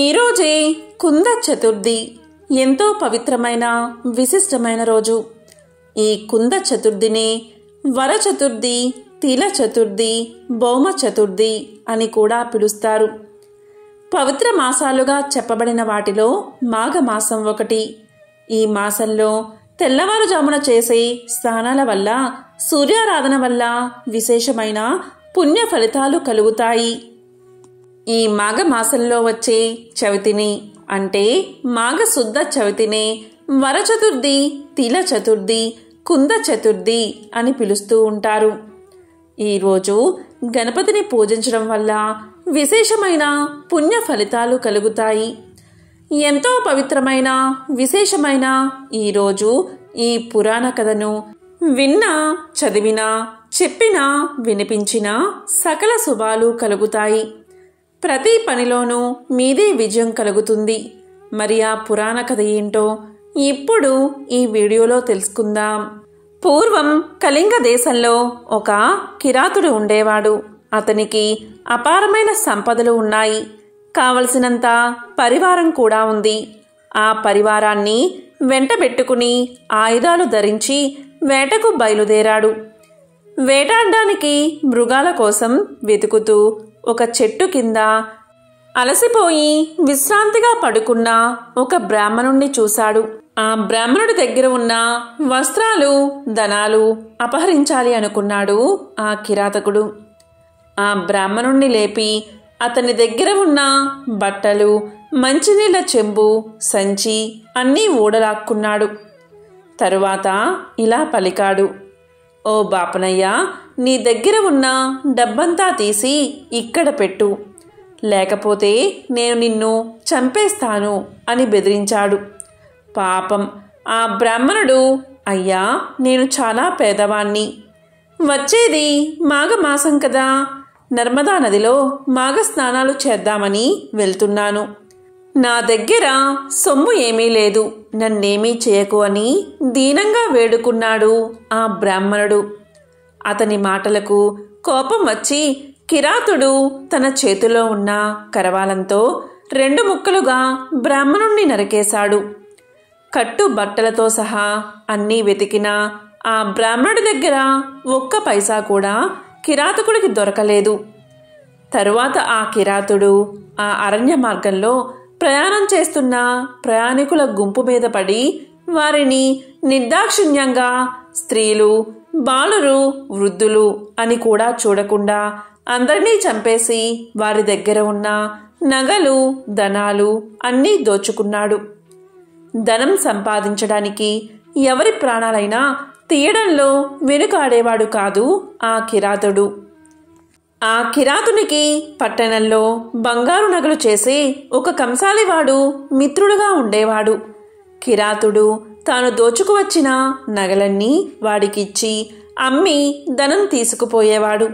ఈరోజే కుంద చతుర్థి ఎంతో పవిత్రమైన విశిష్టమైన రోజు ఈ కుంద చతుర్థిని వరచతుర్థి తిల చతుర్థి భౌమ చతుర్థి అని కూడా పిలుస్తారు పవిత్ర మాసాలుగా చెప్పబడిన వాటిలో మాఘమాసం ఒకటి ఈ మాసంలో తెల్లవారుజామున చేసే స్నానాల వల్ల సూర్యారాధన వల్ల విశేషమైన పుణ్య ఫలితాలు కలుగుతాయి ఈ మాఘ మాసంలో వచ్చే చవితిని అంటే మాఘశుద్ధ చవితినే వరచతుర్థి తిల చతుర్థి కుంద చతుర్థి అని పిలుస్తూ ఉంటారు ఈరోజు గణపతిని పూజించడం వల్ల విశేషమైన పుణ్య ఫలితాలు కలుగుతాయి ఎంతో పవిత్రమైన విశేషమైన ఈరోజు ఈ పురాణ కథను విన్నా చదివినా చెప్పినా వినిపించినా సకల శుభాలు కలుగుతాయి ప్రతి పనిలోనూ మీదే విజయం కలుగుతుంది మరి ఆ పురాణ కథ ఏంటో ఇప్పుడు ఈ వీడియోలో తెలుసుకుందాం పూర్వం కళింగ దేశంలో ఒక కిరాతుడు ఉండేవాడు అతనికి అపారమైన సంపదలు ఉన్నాయి కావలసినంత పరివారం కూడా ఉంది ఆ పరివారాన్ని వెంటబెట్టుకుని ఆయుధాలు ధరించి వేటకు బయలుదేరాడు వేటాడడానికి మృగాల కోసం వెతుకుతూ ఒక చెట్టు కింద అలసిపోయి విశ్రాంతిగా పడుకున్న ఒక బ్రాహ్మణుణ్ణి చూశాడు ఆ బ్రాహ్మణుడి దగ్గర ఉన్న వస్త్రాలు ధనాలు అపహరించాలి అనుకున్నాడు ఆ కిరాతకుడు ఆ బ్రాహ్మణుణ్ణి లేపి అతని దగ్గర ఉన్న బట్టలు మంచినీళ్ళ చెంబు సంచి అన్నీ ఊడలాక్కున్నాడు తరువాత ఇలా పలికాడు ఓ బాపనయ్య నీ దగ్గర ఉన్న డబ్బంతా తీసి ఇక్కడ పెట్టు లేకపోతే నేను నిన్ను చంపేస్తాను అని బెదిరించాడు పాపం ఆ బ్రాహ్మణుడు అయ్యా నేను చాలా పేదవాణ్ణి వచ్చేది మాఘమాసం కదా నర్మదా నదిలో మాఘ స్నానాలు చేద్దామని వెళ్తున్నాను నా దగ్గర సొమ్ము ఏమీ లేదు నన్నేమీ చేయకు అని దీనంగా వేడుకున్నాడు ఆ బ్రాహ్మణుడు అతని మాటలకు కోపం వచ్చి కిరాతుడు తన చేతిలో ఉన్న కరవాలంతో రెండు ముక్కలుగా బ్రాహ్మణుణ్ణి నరికేశాడు కట్టు బట్టలతో సహా అన్నీ వెతికినా ఆ బ్రాహ్మణుడి దగ్గర ఒక్క పైసా కూడా కిరాతకుడికి దొరకలేదు తరువాత ఆ కిరాతుడు ఆ అరణ్య మార్గంలో ప్రయాణం చేస్తున్న ప్రయాణికుల గుంపు మీద పడి వారిని నిర్దాక్షిణ్యంగా స్త్రీలు బాలురు వృద్ధులు అని కూడా చూడకుండా అందరినీ చంపేసి వారి దగ్గర ఉన్న నగలు ధనాలు అన్నీ దోచుకున్నాడు ధనం సంపాదించడానికి ఎవరి ప్రాణాలైనా తీయడంలో వెనుకాడేవాడు కాదు ఆ కిరాతుడు ఆ కిరాతునికి పట్టణంలో బంగారు నగలు చేసే ఒక కంసాలివాడు మిత్రుడుగా ఉండేవాడు కిరాతుడు తాను దోచుకువచ్చిన నగలన్నీ వాడికిచ్చి అమ్మి ధనం తీసుకుపోయేవాడు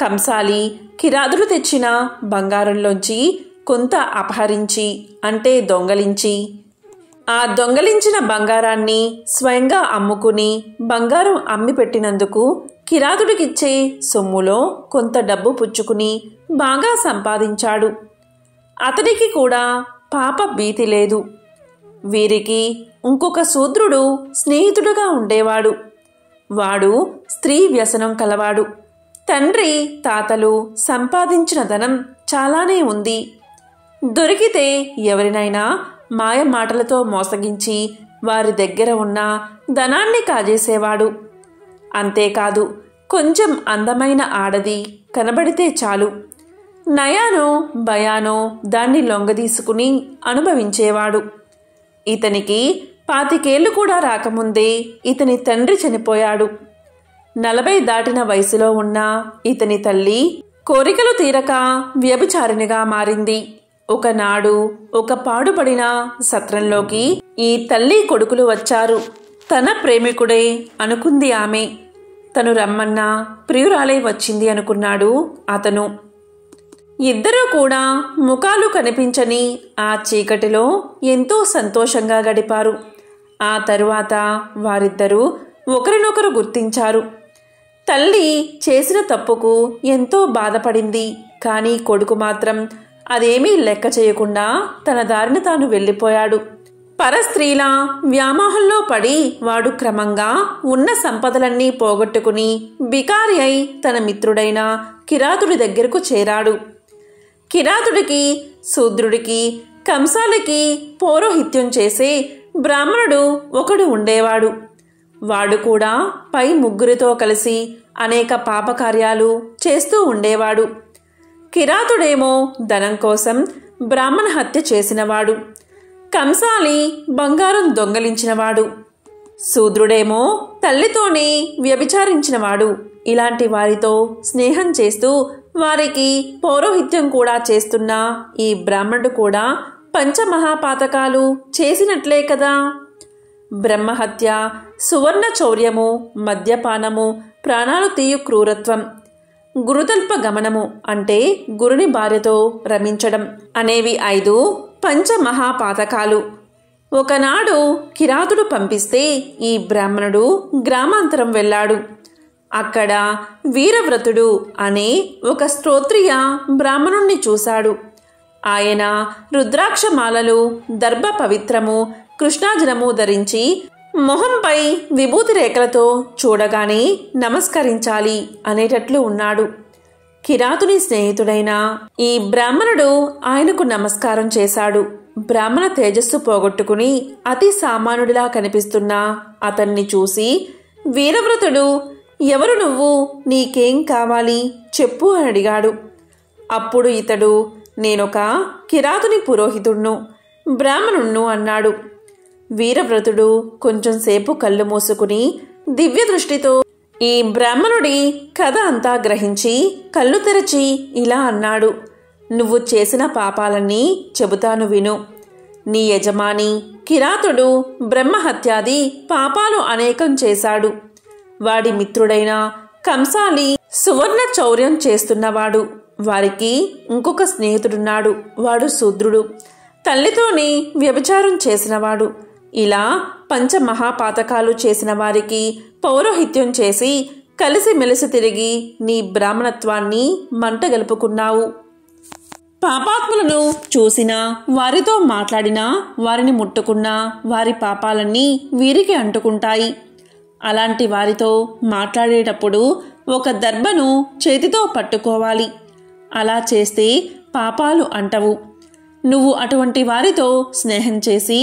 కంసాలి కిరాదులు తెచ్చిన బంగారంలోంచి కొంత అపహరించి అంటే దొంగలించి ఆ దొంగలించిన బంగారాన్ని స్వయంగా అమ్ముకుని బంగారం అమ్మి పెట్టినందుకు కిరాతుడికిచ్చే సొమ్ములో కొంత డబ్బు పుచ్చుకుని బాగా సంపాదించాడు అతనికి కూడా పాప భీతి లేదు వీరికి ఇంకొక శూద్రుడు స్నేహితుడుగా ఉండేవాడు వాడు స్త్రీ వ్యసనం కలవాడు తండ్రి తాతలు సంపాదించిన ధనం చాలానే ఉంది దొరికితే ఎవరినైనా మాయ మాటలతో మోసగించి వారి దగ్గర ఉన్న ధనాన్ని కాజేసేవాడు అంతేకాదు కొంచెం అందమైన ఆడది కనబడితే చాలు నయానో భయానో దాన్ని లొంగదీసుకుని అనుభవించేవాడు ఇతనికి పాతికేళ్లు కూడా రాకముందే ఇతని తండ్రి చనిపోయాడు నలభై దాటిన వయసులో ఉన్న ఇతని తల్లి కోరికలు తీరక వ్యభిచారినిగా మారింది ఒకనాడు ఒక పాడుపడిన సత్రంలోకి ఈ తల్లి కొడుకులు వచ్చారు తన ప్రేమికుడే అనుకుంది ఆమె తను రమ్మన్నా ప్రియురాలే వచ్చింది అనుకున్నాడు అతను ఇద్దరూ కూడా ముఖాలు కనిపించని ఆ చీకటిలో ఎంతో సంతోషంగా గడిపారు ఆ తరువాత వారిద్దరూ ఒకరినొకరు గుర్తించారు తల్లి చేసిన తప్పుకు ఎంతో బాధపడింది కానీ కొడుకు మాత్రం అదేమీ లెక్క చేయకుండా తన దారిని తాను వెళ్ళిపోయాడు పరస్త్రీల వ్యామోహంలో పడి వాడు క్రమంగా ఉన్న సంపదలన్నీ పోగొట్టుకుని బికారి అయి తన మిత్రుడైన కిరాతుడి దగ్గరకు చేరాడు కిరాతుడికి శూద్రుడికి కంసాలకి పౌరోహిత్యం చేసే బ్రాహ్మణుడు ఒకడు ఉండేవాడు వాడు కూడా పై ముగ్గురితో కలిసి అనేక పాపకార్యాలు చేస్తూ ఉండేవాడు కిరాతుడేమో ధనం కోసం బ్రాహ్మణ హత్య చేసినవాడు కంసాలి బంగారం దొంగలించినవాడు శూద్రుడేమో తల్లితోనే వ్యభిచారించినవాడు ఇలాంటి వారితో స్నేహం చేస్తూ వారికి పౌరోహిత్యం కూడా చేస్తున్న ఈ బ్రాహ్మణుడు కూడా పంచమహాపాతకాలు చేసినట్లే కదా బ్రహ్మహత్య సువర్ణ చౌర్యము మద్యపానము ప్రాణాలు తీయు క్రూరత్వం గురుతల్ప గమనము అంటే గురుని భార్యతో రమించడం అనేవి ఐదు పంచమహాపాతకాలు ఒకనాడు కిరాతుడు పంపిస్తే ఈ బ్రాహ్మణుడు గ్రామాంతరం వెళ్ళాడు అక్కడ వీరవ్రతుడు అనే ఒక స్తోత్రియ బ్రాహ్మణుణ్ణి చూశాడు ఆయన రుద్రాక్షమాలలు దర్భ పవిత్రము కృష్ణాజలము ధరించి మొహంపై విభూతి రేఖలతో చూడగానే నమస్కరించాలి అనేటట్లు ఉన్నాడు కిరాతుని స్నేహితుడైన ఈ బ్రాహ్మణుడు ఆయనకు నమస్కారం చేశాడు బ్రాహ్మణ తేజస్సు పోగొట్టుకుని అతి సామాన్యుడిలా కనిపిస్తున్న అతన్ని చూసి వీరవ్రతుడు ఎవరు నువ్వు నీకేం కావాలి చెప్పు అని అడిగాడు అప్పుడు ఇతడు నేనొక కిరాతుని పురోహితుణ్ణు బ్రాహ్మణుణ్ణు అన్నాడు వీరవ్రతుడు కొంచెంసేపు కళ్ళు మూసుకుని దివ్య దృష్టితో ఈ బ్రాహ్మణుడి కథ అంతా గ్రహించి కళ్ళు తెరచి ఇలా అన్నాడు నువ్వు చేసిన పాపాలన్నీ చెబుతాను విను నీ యజమాని కిరాతుడు బ్రహ్మహత్యాది పాపాలు అనేకం చేశాడు వాడి మిత్రుడైన కంసాలి సువర్ణ చౌర్యం చేస్తున్నవాడు వారికి ఇంకొక స్నేహితుడున్నాడు వాడు శూద్రుడు తల్లితోని వ్యభిచారం చేసినవాడు ఇలా పంచమహాపాతకాలు చేసిన వారికి పౌరోహిత్యం చేసి కలిసిమెలిసి తిరిగి నీ బ్రాహ్మణత్వాన్ని మంటగలుపుకున్నావు పాపాత్ములను చూసినా వారితో మాట్లాడినా వారిని ముట్టుకున్నా వారి పాపాలన్నీ వీరికి అంటుకుంటాయి అలాంటి వారితో మాట్లాడేటప్పుడు ఒక దర్భను చేతితో పట్టుకోవాలి అలా చేస్తే పాపాలు అంటవు నువ్వు అటువంటి వారితో స్నేహం చేసి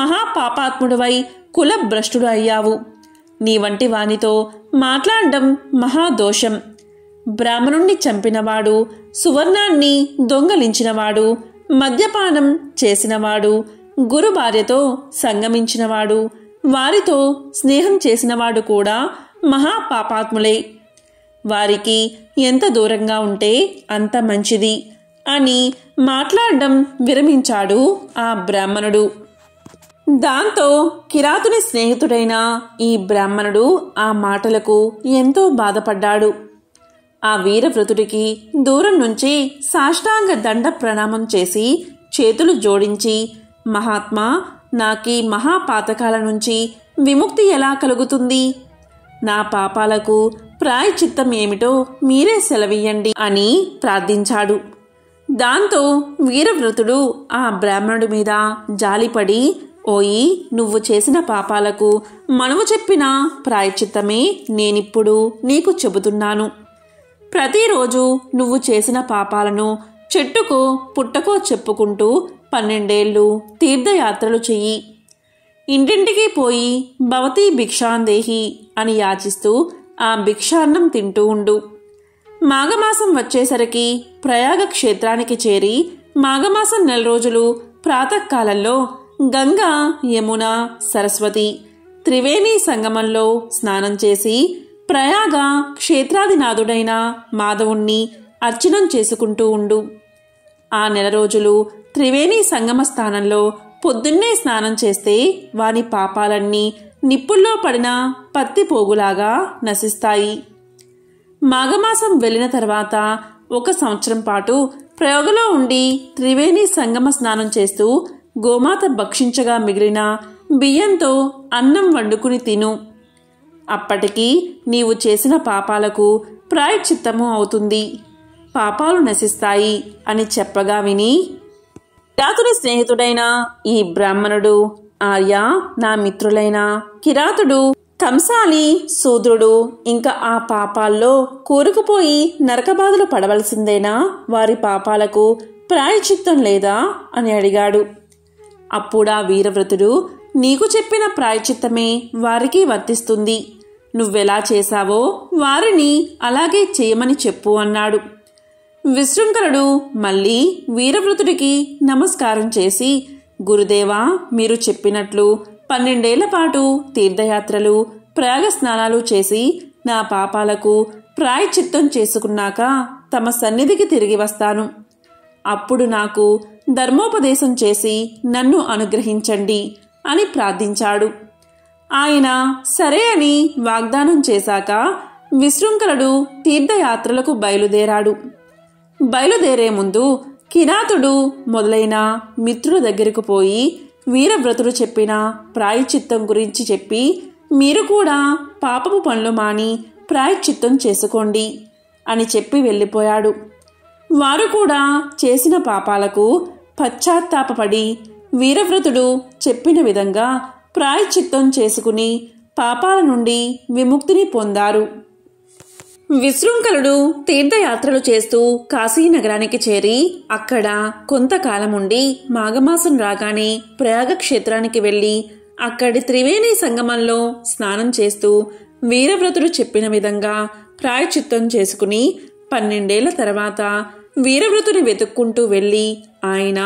మహాపాపాత్ముడివై కులభ్రష్టుడు అయ్యావు నీ వంటి వానితో మాట్లాడడం మహాదోషం బ్రాహ్మణుణ్ణి చంపినవాడు సువర్ణాన్ని దొంగలించినవాడు మద్యపానం చేసినవాడు గురు భార్యతో సంగమించినవాడు వారితో స్నేహం చేసినవాడు కూడా మహాపాపాత్ములే వారికి ఎంత దూరంగా ఉంటే అంత మంచిది అని మాట్లాడడం విరమించాడు ఆ బ్రాహ్మణుడు దాంతో కిరాతుని స్నేహితుడైన ఈ బ్రాహ్మణుడు ఆ మాటలకు ఎంతో బాధపడ్డాడు ఆ వీరవ్రతుడికి దూరం నుంచి సాష్టాంగ దండ ప్రణామం చేసి చేతులు జోడించి మహాత్మా నాకీ మహాపాతకాల నుంచి విముక్తి ఎలా కలుగుతుంది నా పాపాలకు ప్రాయచిత్తం ఏమిటో మీరే సెలవియ్యండి అని ప్రార్థించాడు దాంతో వీరవ్రతుడు ఆ బ్రాహ్మణుడి మీద జాలిపడి ఓయి నువ్వు చేసిన పాపాలకు మనము చెప్పిన ప్రాయచిత్తమే నేనిప్పుడు నీకు చెబుతున్నాను ప్రతిరోజు నువ్వు చేసిన పాపాలను చెట్టుకో పుట్టకో చెప్పుకుంటూ పన్నెండేళ్ళు తీర్థయాత్రలు చెయ్యి ఇంటింటికి పోయి భవతి భిక్షాందేహి అని యాచిస్తూ ఆ భిక్షాన్నం తింటూ ఉండు మాఘమాసం వచ్చేసరికి ప్రయాగ క్షేత్రానికి చేరి మాఘమాసం నెల రోజులు ప్రాతకాలంలో గంగ యమున సరస్వతి త్రివేణి సంగమంలో స్నానం చేసి ప్రయాగ క్షేత్రాధినాథుడైన మాధవుణ్ణి అర్చనం చేసుకుంటూ ఉండు ఆ నెల రోజులు త్రివేణి సంగమ స్థానంలో పొద్దున్నే స్నానం చేస్తే వాని పాపాలన్నీ నిప్పుల్లో పడిన పత్తి పోగులాగా నశిస్తాయి మాఘమాసం వెళ్ళిన తర్వాత ఒక సంవత్సరం పాటు ప్రయోగలో ఉండి త్రివేణి సంగమ స్నానం చేస్తూ గోమాత భక్షించగా మిగిలిన బియ్యంతో అన్నం వండుకుని తిను అప్పటికి నీవు చేసిన పాపాలకు ప్రాయచిత్తము అవుతుంది పాపాలు నశిస్తాయి అని చెప్పగా విని జాతుని స్నేహితుడైన ఈ బ్రాహ్మణుడు ఆర్య నా మిత్రులైన కిరాతుడు కంసాలి శూద్రుడు ఇంకా ఆ పాపాల్లో కూరుకుపోయి నరకబాధలు పడవలసిందేనా వారి పాపాలకు ప్రాయచిత్తం లేదా అని అడిగాడు అప్పుడా వీరవ్రతుడు నీకు చెప్పిన ప్రాయచిత్తమే వారికి వర్తిస్తుంది నువ్వెలా చేశావో వారిని అలాగే చేయమని చెప్పు అన్నాడు విశృంఖరుడు మళ్ళీ వీరవ్రతుడికి నమస్కారం చేసి గురుదేవా మీరు చెప్పినట్లు పన్నెండేళ్ల పాటు తీర్థయాత్రలు ప్రయాగ స్నానాలు చేసి నా పాపాలకు ప్రాయచిత్తం చేసుకున్నాక తమ సన్నిధికి తిరిగి వస్తాను అప్పుడు నాకు ధర్మోపదేశం చేసి నన్ను అనుగ్రహించండి అని ప్రార్థించాడు ఆయన సరే అని వాగ్దానం చేశాక విశృంఖలుడు తీర్థయాత్రలకు బయలుదేరాడు బయలుదేరే ముందు కిరాతుడు మొదలైన మిత్రుల దగ్గరకు పోయి వీరవ్రతుడు చెప్పిన ప్రాయచిత్తం గురించి చెప్పి మీరు కూడా పాపపు పనులు మాని ప్రాయచిత్తం చేసుకోండి అని చెప్పి వెళ్ళిపోయాడు వారు కూడా చేసిన పాపాలకు పశ్చాత్తాపడి వీరవ్రతుడు చెప్పిన విధంగా ప్రాయచిత్తం చేసుకుని పాపాల నుండి విముక్తిని పొందారు విశృంఖలుడు తీర్థయాత్రలు చేస్తూ కాశీ నగరానికి చేరి అక్కడ కొంతకాలం మాఘమాసం రాగానే ప్రయాగక్షేత్రానికి వెళ్ళి అక్కడి త్రివేణి సంగమంలో స్నానం చేస్తూ వీరవ్రతుడు చెప్పిన విధంగా ప్రాయచిత్తం చేసుకుని పన్నెండేళ్ల తర్వాత వీరవ్రతుని వెతుక్కుంటూ వెళ్ళి ఆయన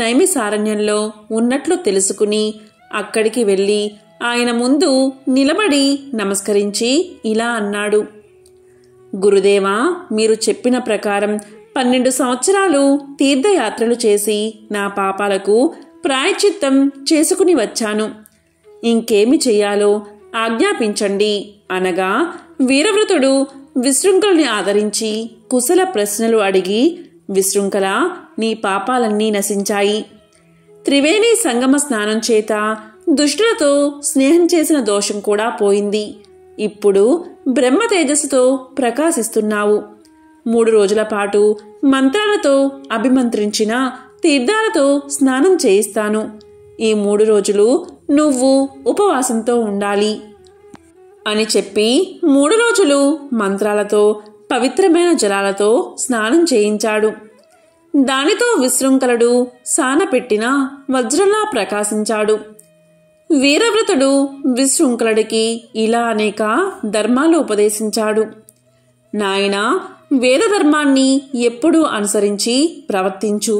నైమిసారణ్యంలో ఉన్నట్లు తెలుసుకుని అక్కడికి వెళ్ళి ఆయన ముందు నిలబడి నమస్కరించి ఇలా అన్నాడు గురుదేవా మీరు చెప్పిన ప్రకారం పన్నెండు సంవత్సరాలు తీర్థయాత్రలు చేసి నా పాపాలకు ప్రాయచిత్తం చేసుకుని వచ్చాను ఇంకేమి చేయాలో ఆజ్ఞాపించండి అనగా వీరవ్రతుడు విశృంఖలని ఆదరించి కుశల ప్రశ్నలు అడిగి విశృంఖల నీ పాపాలన్నీ నశించాయి త్రివేణి సంగమ స్నానం చేత దుష్టులతో స్నేహం చేసిన దోషం కూడా పోయింది ఇప్పుడు బ్రహ్మ తేజస్సుతో ప్రకాశిస్తున్నావు మూడు రోజుల పాటు మంత్రాలతో అభిమంత్రించిన తీర్థాలతో స్నానం చేయిస్తాను ఈ మూడు రోజులు నువ్వు ఉపవాసంతో ఉండాలి అని చెప్పి మూడు రోజులు మంత్రాలతో పవిత్రమైన జలాలతో స్నానం చేయించాడు దానితో విశృంఖలడు సాన పెట్టిన వజ్రంలా ప్రకాశించాడు వీరవ్రతుడు విశృంఖలుడికి ఇలా అనేక ధర్మాలు ఉపదేశించాడు నాయన వేదధర్మాన్ని ఎప్పుడూ అనుసరించి ప్రవర్తించు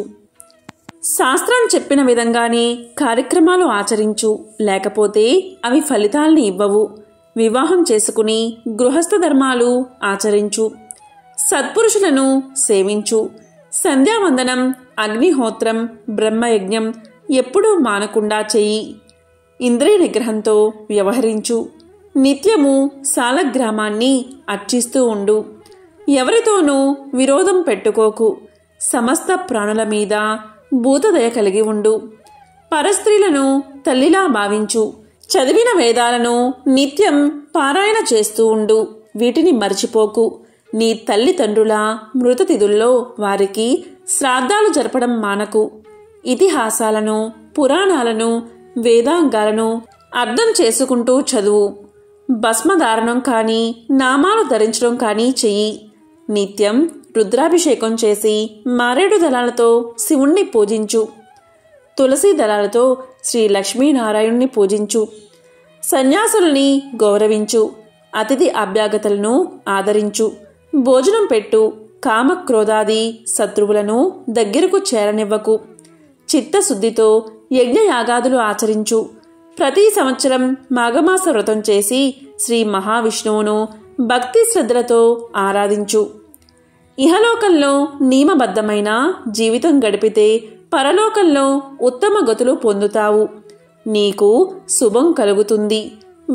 శాస్త్రం చెప్పిన విధంగానే కార్యక్రమాలు ఆచరించు లేకపోతే అవి ఫలితాల్ని ఇవ్వవు వివాహం చేసుకుని గృహస్థ ధర్మాలు ఆచరించు సత్పురుషులను సేవించు సంధ్యావందనం అగ్నిహోత్రం బ్రహ్మయజ్ఞం ఎప్పుడూ మానకుండా చెయ్యి ఇంద్రియ నిగ్రహంతో వ్యవహరించు నిత్యము సాలగ్రామాన్ని అర్చిస్తూ ఉండు ఎవరితోనూ విరోధం పెట్టుకోకు సమస్త ప్రాణుల మీద భూతదయ కలిగి ఉండు పరస్త్రీలను తల్లిలా భావించు చదివిన వేదాలను నిత్యం పారాయణ చేస్తూ ఉండు వీటిని మర్చిపోకు నీ తల్లిదండ్రుల మృతతిథుల్లో వారికి శ్రాద్ధాలు జరపడం మానకు ఇతిహాసాలను పురాణాలను వేదాంగాలను అర్థం చేసుకుంటూ చదువు భస్మధారణం కానీ నామాలు ధరించడం కానీ చెయ్యి నిత్యం రుద్రాభిషేకం చేసి మారేడు దళాలతో శివుణ్ణి పూజించు తులసి దళాలతో శ్రీ లక్ష్మీనారాయణుని పూజించు సన్యాసుల్ని గౌరవించు అతిథి అభ్యాగతలను ఆదరించు భోజనం పెట్టు కామక్రోధాది శత్రువులను దగ్గరకు చేరనివ్వకు చిత్తశుద్ధితో యజ్ఞయాగాదులు ఆచరించు ప్రతి సంవత్సరం మాఘమాస వ్రతం చేసి శ్రీ మహావిష్ణువును భక్తి శ్రద్ధలతో ఆరాధించు ఇహలోకంలో నియమబద్ధమైన జీవితం గడిపితే పరలోకంలో ఉత్తమ గతులు పొందుతావు నీకు శుభం కలుగుతుంది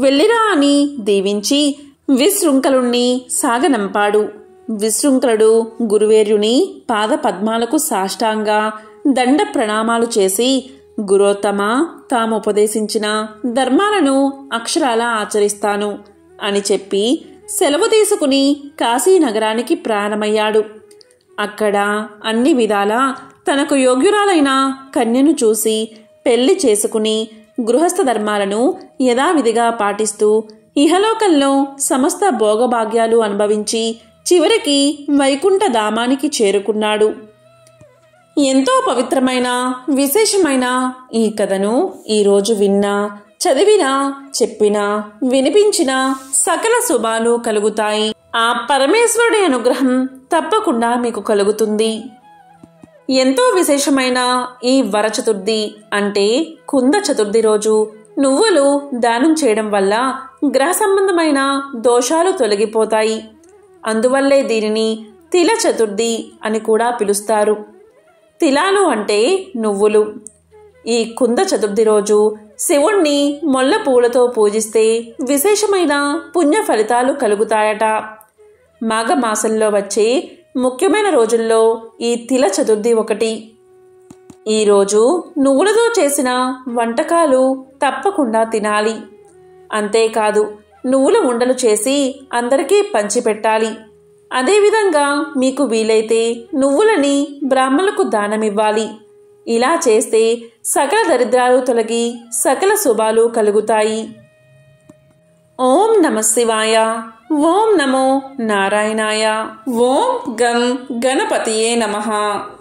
వెళ్ళిరా అని దీవించి విశృంఖలుణ్ణి సాగనంపాడు విశృంఖలుడు గురువేర్యుని పాదపద్మాలకు సాష్టాంగా దండ ప్రణామాలు చేసి గురోత్తమ తాము ఉపదేశించిన ధర్మాలను అక్షరాల ఆచరిస్తాను అని చెప్పి సెలవు తీసుకుని కాశీ నగరానికి ప్రాణమయ్యాడు అక్కడ అన్ని విధాలా తనకు యోగ్యురాలైన కన్యను చూసి పెళ్లి చేసుకుని గృహస్థ ధర్మాలను యథావిధిగా పాటిస్తూ ఇహలోకంలో సమస్త భోగభాగ్యాలు అనుభవించి చివరికి వైకుంఠ ధామానికి చేరుకున్నాడు ఎంతో పవిత్రమైన విశేషమైన ఈ కథను ఈరోజు విన్నా చదివినా చెప్పినా వినిపించినా సకల శుభాలు కలుగుతాయి ఆ పరమేశ్వరుడి అనుగ్రహం తప్పకుండా మీకు కలుగుతుంది ఎంతో విశేషమైన ఈ వరచతుర్థి అంటే కుంద చతుర్థి రోజు నువ్వులు దానం చేయడం వల్ల గ్రహ సంబంధమైన దోషాలు తొలగిపోతాయి అందువల్లే దీనిని తిల చతుర్థి అని కూడా పిలుస్తారు తిలాలు అంటే నువ్వులు ఈ కుంద చతుర్థి రోజు శివుణ్ణి మొల్ల పూలతో పూజిస్తే విశేషమైన పుణ్య ఫలితాలు కలుగుతాయట మాఘమాసంలో వచ్చే ముఖ్యమైన రోజుల్లో ఈ తిల చతుర్థి ఒకటి ఈరోజు నువ్వులతో చేసిన వంటకాలు తప్పకుండా తినాలి అంతేకాదు నువ్వుల ఉండలు చేసి అందరికీ పంచిపెట్టాలి అదేవిధంగా మీకు వీలైతే నువ్వులని బ్రాహ్మణులకు దానమివ్వాలి ఇలా చేస్తే సకల దరిద్రాలు తొలగి సకల శుభాలు కలుగుతాయి ఓం నమ శివాయ ఓం నమో నారాయణాయ ఓం గం గణపతియే నమ